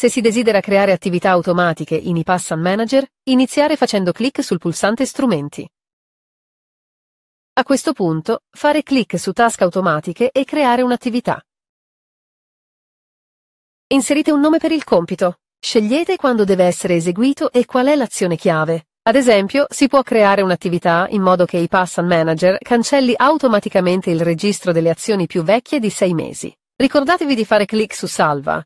Se si desidera creare attività automatiche in IPassan Manager, iniziare facendo clic sul pulsante Strumenti. A questo punto, fare clic su Task automatiche e creare un'attività. Inserite un nome per il compito. Scegliete quando deve essere eseguito e qual è l'azione chiave. Ad esempio, si può creare un'attività in modo che IPassan Manager cancelli automaticamente il registro delle azioni più vecchie di 6 mesi. Ricordatevi di fare clic su Salva